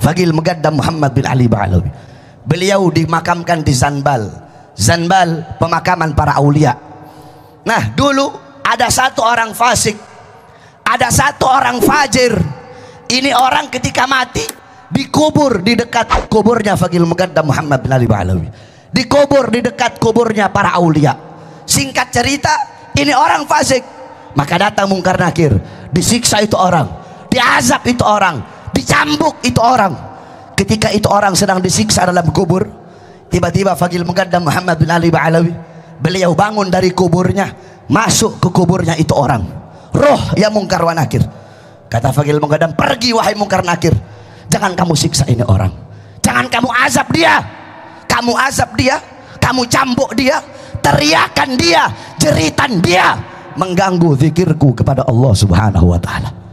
Fagil Megadda Muhammad bin Ali Ba'alawi beliau dimakamkan di Zanbal Zanbal pemakaman para aulia nah dulu ada satu orang fasik ada satu orang fajir ini orang ketika mati dikubur di dekat kuburnya Fagil Megadda Muhammad bin Ali Ba'alawi dikubur di dekat kuburnya para aulia singkat cerita ini orang fasik maka datang mungkar nakir disiksa itu orang diazab itu orang dicambuk itu orang ketika itu orang sedang disiksa dalam kubur tiba-tiba Fagil Mugaddam Muhammad bin Ali Ba'alawi beliau bangun dari kuburnya masuk ke kuburnya itu orang roh yang mungkar wa nakir kata Fagil Mugaddam pergi wahai mungkar nakir jangan kamu siksa ini orang jangan kamu azab dia kamu azab dia kamu cambuk dia teriakan dia jeritan dia mengganggu zikirku kepada Allah subhanahu wa ta'ala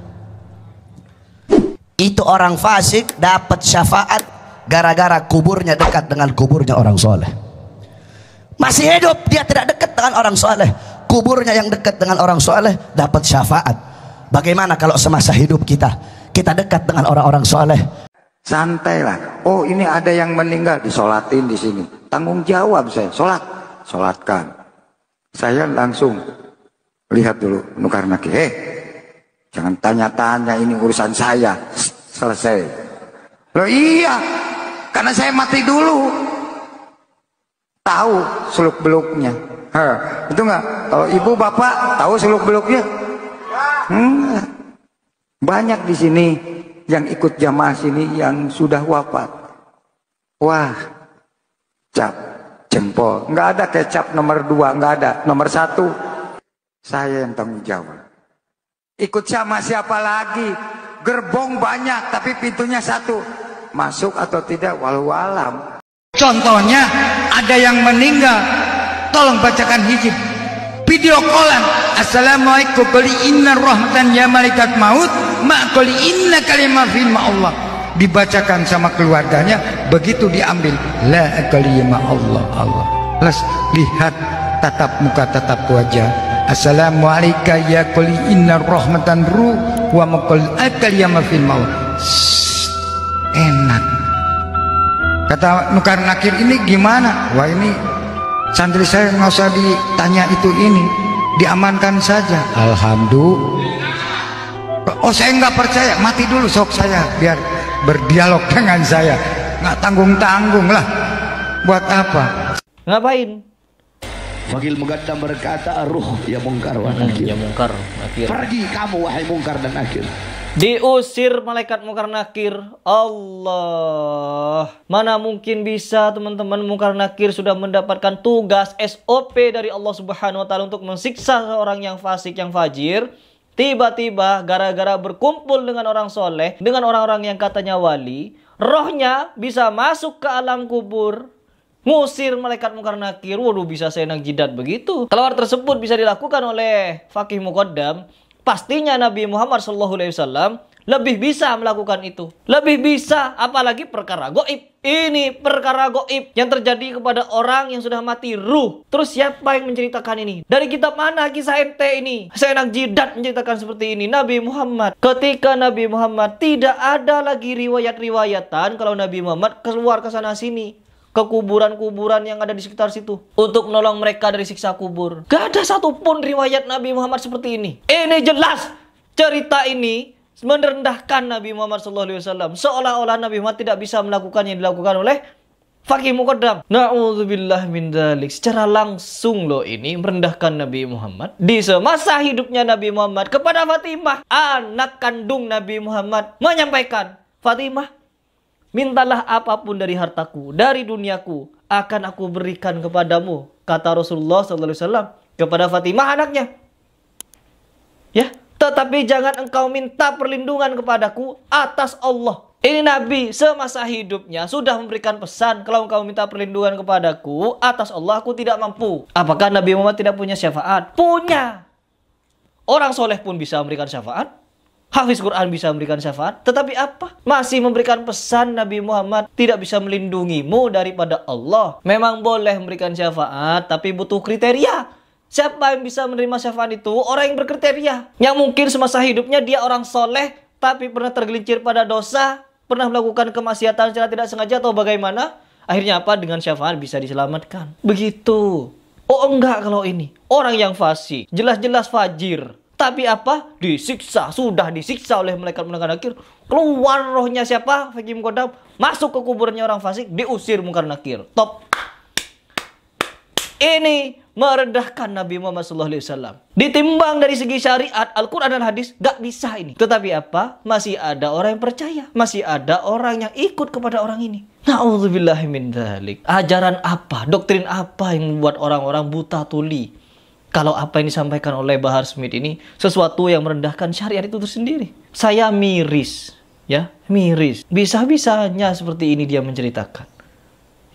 itu orang fasik dapat syafaat gara-gara kuburnya dekat dengan kuburnya orang soleh masih hidup dia tidak dekat dengan orang soleh kuburnya yang dekat dengan orang soleh dapat syafaat bagaimana kalau semasa hidup kita kita dekat dengan orang-orang soleh santailah oh ini ada yang meninggal disolatin di sini tanggung jawab saya solat solatkan saya langsung lihat dulu nukar Nukarnaki heh jangan tanya-tanya ini urusan saya selesai loh iya karena saya mati dulu tahu seluk beluknya Ha, itu nggak kalau ibu bapak tahu seluk beluknya hmm, banyak di sini yang ikut jamaah sini yang sudah wafat wah cap jempol nggak ada kecap nomor dua nggak ada nomor satu saya yang tanggung jawab ikut sama siapa lagi gerbong banyak tapi pintunya satu masuk atau tidak walau alam contohnya ada yang meninggal tolong bacakan hijib video callan assalamualaikum kuli inna rahmatan ya malaikat maut ma inna kalimah film Allah dibacakan sama keluarganya begitu diambil la kalimah Allah Allah Plus, lihat tatap muka tatap wajah Assalamualaikum ya kuli inna rahmatan ruh wa maqal akal yang fil mau, enak kata nukar nakir ini gimana wah ini santri saya nggak usah ditanya itu ini diamankan saja alhamdulillah oh saya nggak percaya mati dulu sok saya biar berdialog dengan saya nggak tanggung tanggung lah buat apa ngapain Wakil Mugatta berkata, ruh ya mungkar wa nakir. Hmm, ya mungkar nakir. Pergi kamu wahai mungkar dan nakir. Diusir malaikat mungkar nakir. Allah. Mana mungkin bisa teman-teman mungkar nakir sudah mendapatkan tugas SOP dari Allah Subhanahu wa taala untuk mensiksa seorang yang fasik yang fajir. Tiba-tiba gara-gara berkumpul dengan orang soleh, dengan orang-orang yang katanya wali, rohnya bisa masuk ke alam kubur, Ngusir malaikat mungkar nakir, waduh bisa seenak jidat begitu. Keluar tersebut bisa dilakukan oleh Fakih Muqaddam. Pastinya Nabi Muhammad SAW lebih bisa melakukan itu. Lebih bisa, apalagi perkara goib. Ini perkara goib yang terjadi kepada orang yang sudah mati ruh. Terus siapa yang menceritakan ini? Dari kitab mana kisah MT ini? Seenak jidat menceritakan seperti ini. Nabi Muhammad. Ketika Nabi Muhammad tidak ada lagi riwayat-riwayatan kalau Nabi Muhammad keluar ke sana sini ke kuburan-kuburan yang ada di sekitar situ untuk menolong mereka dari siksa kubur. Gak ada satupun riwayat Nabi Muhammad seperti ini. Ini jelas cerita ini merendahkan Nabi Muhammad SAW. Seolah-olah Nabi Muhammad tidak bisa melakukan yang dilakukan oleh Fakih Mukaddam. Na'udzubillah min dalik. Secara langsung loh ini merendahkan Nabi Muhammad. Di semasa hidupnya Nabi Muhammad kepada Fatimah. Anak kandung Nabi Muhammad menyampaikan. Fatimah Mintalah apapun dari hartaku, dari duniaku, akan aku berikan kepadamu, kata Rasulullah SAW kepada Fatimah anaknya. Ya, tetapi jangan engkau minta perlindungan kepadaku atas Allah. Ini Nabi semasa hidupnya sudah memberikan pesan kalau engkau minta perlindungan kepadaku atas Allah aku tidak mampu. Apakah Nabi Muhammad tidak punya syafaat? Punya. Orang soleh pun bisa memberikan syafaat. Hafiz Quran bisa memberikan syafaat, tetapi apa? Masih memberikan pesan Nabi Muhammad tidak bisa melindungimu daripada Allah. Memang boleh memberikan syafaat, tapi butuh kriteria. Siapa yang bisa menerima syafaat itu? Orang yang berkriteria. Yang mungkin semasa hidupnya dia orang soleh, tapi pernah tergelincir pada dosa, pernah melakukan kemaksiatan secara tidak sengaja atau bagaimana. Akhirnya apa? Dengan syafaat bisa diselamatkan. Begitu. Oh enggak kalau ini. Orang yang fasih. Jelas-jelas fajir tapi apa? Disiksa, sudah disiksa oleh malaikat-malaikat nakir. Keluar rohnya siapa? Fakim Kodam. Masuk ke kuburnya orang fasik, diusir mungkar nakir. Top. Ini merendahkan Nabi Muhammad SAW. Ditimbang dari segi syariat, Al-Quran dan hadis, gak bisa ini. Tetapi apa? Masih ada orang yang percaya. Masih ada orang yang ikut kepada orang ini. Na'udzubillah min dhalik. Ajaran apa? Doktrin apa yang membuat orang-orang buta tuli? kalau apa yang disampaikan oleh Bahar Smith ini sesuatu yang merendahkan syariat itu tersendiri. Saya miris, ya, miris. Bisa-bisanya seperti ini dia menceritakan.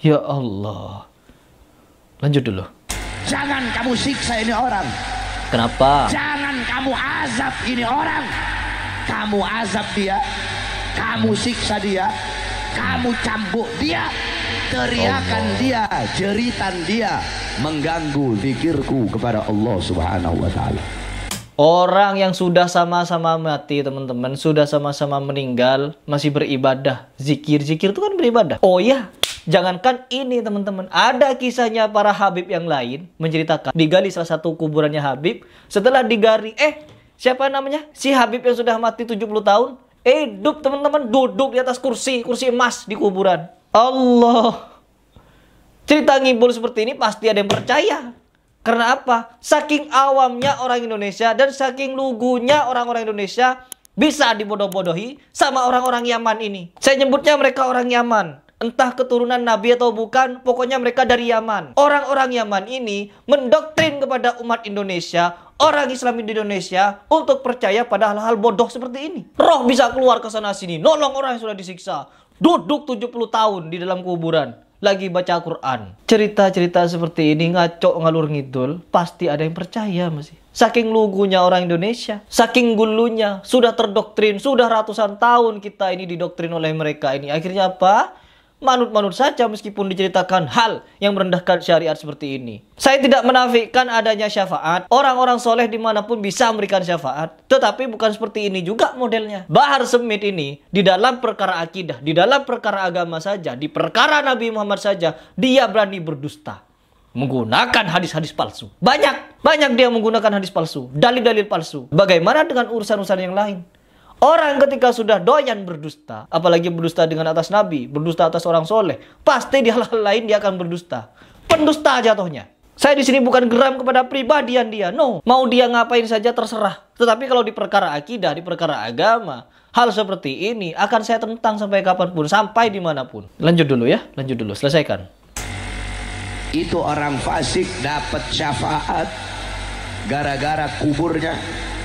Ya Allah. Lanjut dulu. Jangan kamu siksa ini orang. Kenapa? Jangan kamu azab ini orang. Kamu azab dia, kamu siksa dia, kamu cambuk dia, teriakan dia, jeritan dia mengganggu zikirku kepada Allah Subhanahu wa taala. Orang yang sudah sama-sama mati teman-teman, sudah sama-sama meninggal, masih beribadah. Zikir-zikir itu kan beribadah. Oh ya, jangankan ini teman-teman. Ada kisahnya para Habib yang lain menceritakan. Digali salah satu kuburannya Habib. Setelah digali, eh siapa namanya? Si Habib yang sudah mati 70 tahun. Eh, hidup teman-teman duduk di atas kursi, kursi emas di kuburan. Allah. Cerita ngibul seperti ini pasti ada yang percaya. Karena apa? Saking awamnya orang Indonesia dan saking lugunya orang-orang Indonesia bisa dibodoh-bodohi sama orang-orang Yaman ini. Saya nyebutnya mereka orang Yaman. Entah keturunan Nabi atau bukan, pokoknya mereka dari Yaman. Orang-orang Yaman ini mendoktrin kepada umat Indonesia orang Islam di Indonesia untuk percaya pada hal-hal bodoh seperti ini. Roh bisa keluar ke sana sini, nolong orang yang sudah disiksa. Duduk 70 tahun di dalam kuburan, lagi baca Quran. Cerita-cerita seperti ini ngaco ngalur ngidul, pasti ada yang percaya masih. Saking lugunya orang Indonesia, saking gulunya, sudah terdoktrin, sudah ratusan tahun kita ini didoktrin oleh mereka ini. Akhirnya apa? manut-manut saja meskipun diceritakan hal yang merendahkan syariat seperti ini. Saya tidak menafikan adanya syafaat. Orang-orang soleh dimanapun bisa memberikan syafaat. Tetapi bukan seperti ini juga modelnya. Bahar Semit ini di dalam perkara akidah, di dalam perkara agama saja, di perkara Nabi Muhammad saja, dia berani berdusta. Menggunakan hadis-hadis palsu. Banyak, banyak dia menggunakan hadis palsu, dalil-dalil palsu. Bagaimana dengan urusan-urusan yang lain? Orang ketika sudah doyan berdusta, apalagi berdusta dengan atas Nabi, berdusta atas orang soleh, pasti di hal-hal lain dia akan berdusta. Pendusta jatuhnya. Saya di sini bukan geram kepada pribadian dia, no. Mau dia ngapain saja terserah. Tetapi kalau di perkara akidah, di perkara agama, hal seperti ini akan saya tentang sampai kapanpun, sampai dimanapun. Lanjut dulu ya, lanjut dulu, selesaikan. Itu orang fasik dapat syafaat gara-gara kuburnya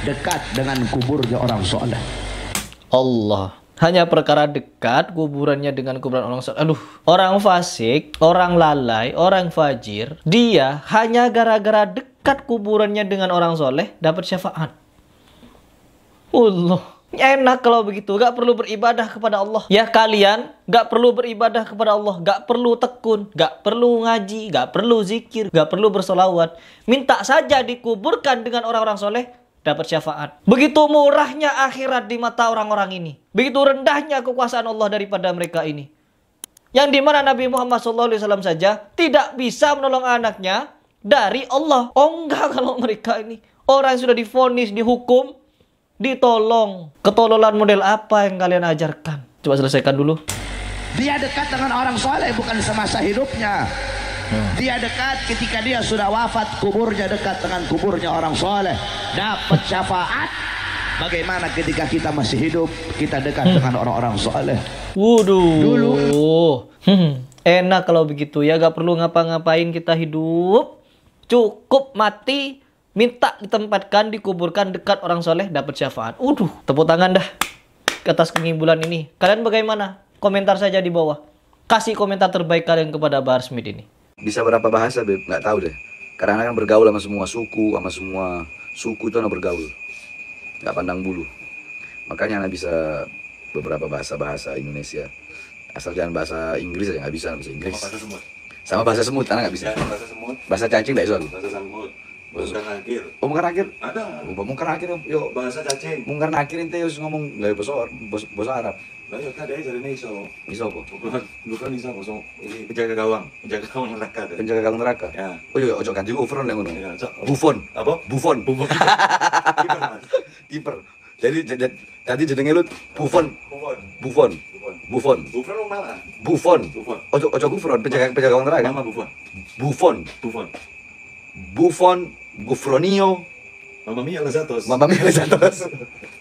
dekat dengan kuburnya orang soleh. Allah hanya perkara dekat kuburannya dengan kuburan orang soleh. Aduh, orang fasik, orang lalai, orang fajir, dia hanya gara-gara dekat kuburannya dengan orang soleh dapat syafaat. Allah. Enak kalau begitu, gak perlu beribadah kepada Allah. Ya kalian, gak perlu beribadah kepada Allah, gak perlu tekun, gak perlu ngaji, gak perlu zikir, gak perlu bersolawat. Minta saja dikuburkan dengan orang-orang soleh, dapat syafaat. Begitu murahnya akhirat di mata orang-orang ini. Begitu rendahnya kekuasaan Allah daripada mereka ini. Yang dimana Nabi Muhammad SAW saja tidak bisa menolong anaknya dari Allah. Oh enggak kalau mereka ini. Orang yang sudah difonis, dihukum, ditolong. Ketololan model apa yang kalian ajarkan? Coba selesaikan dulu. Dia dekat dengan orang soleh bukan semasa hidupnya. Eh. Dia dekat ketika dia sudah wafat, kuburnya dekat dengan kuburnya orang soleh. Dapat syafaat. Bagaimana ketika kita masih hidup, kita dekat hmm. dengan orang-orang soleh. Wuduh Dulu. Hmm. Enak kalau begitu ya, gak perlu ngapa-ngapain kita hidup. Cukup mati, minta ditempatkan, dikuburkan dekat orang soleh, dapat syafaat. Uduh tepuk tangan dah ke atas kengimbulan ini. Kalian bagaimana? Komentar saja di bawah. Kasih komentar terbaik kalian kepada Bahar Smith ini bisa berapa bahasa beb nggak tahu deh karena kan bergaul sama semua suku sama semua suku itu anak bergaul nggak pandang bulu makanya anak bisa beberapa bahasa bahasa Indonesia asal jangan bahasa Inggris aja nggak bisa bahasa Inggris sama bahasa semut sama bahasa semut anak nggak bisa bahasa semut bahasa cacing nggak bisa bahasa semut bahasa akhir. Oh, mungkin akhir Ada. mungkin oh, akhir? Yuk, bahasa cacing. mungkin akhir ente harus ngomong nggak bahasa bahasa Arab. Lah ya kadek jarine iso. Iso apa? Bukan iso kosong. penjaga gawang, penjaga gawang neraka. Penjaga gawang neraka. Ya. Oh iya ojo ganti Buffon yang ngono. Ya, Buffon. Apa? Buffon. Buffon. Kiper. Jadi tadi jenenge lu Buffon. Buffon. Buffon. Buffon. Buffon malah. Buffon. Buffon. Ojo ojo Buffon penjaga penjaga gawang neraka. Mama kan? Buffon. Buffon. Buffon. Buffon, Buffronio. mama mia, Lesatos. mama mia, Lesatos.